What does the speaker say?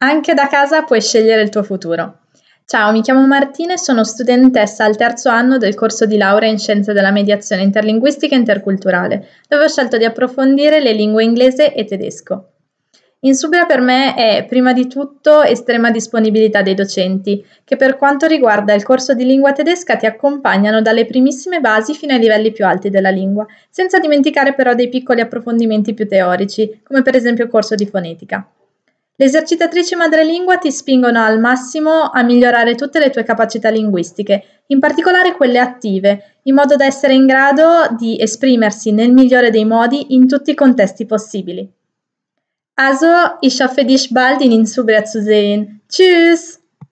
Anche da casa puoi scegliere il tuo futuro. Ciao, mi chiamo Martina e sono studentessa al terzo anno del corso di laurea in Scienze della Mediazione Interlinguistica e Interculturale, dove ho scelto di approfondire le lingue inglese e tedesco. In Insubria per me è prima di tutto estrema disponibilità dei docenti, che per quanto riguarda il corso di lingua tedesca ti accompagnano dalle primissime basi fino ai livelli più alti della lingua, senza dimenticare però dei piccoli approfondimenti più teorici, come per esempio il corso di fonetica. Le esercitatrici madrelingua ti spingono al massimo a migliorare tutte le tue capacità linguistiche, in particolare quelle attive, in modo da essere in grado di esprimersi nel migliore dei modi in tutti i contesti possibili. Also, ich hoffe dich bald in Insubria zu sehen. Tschüss!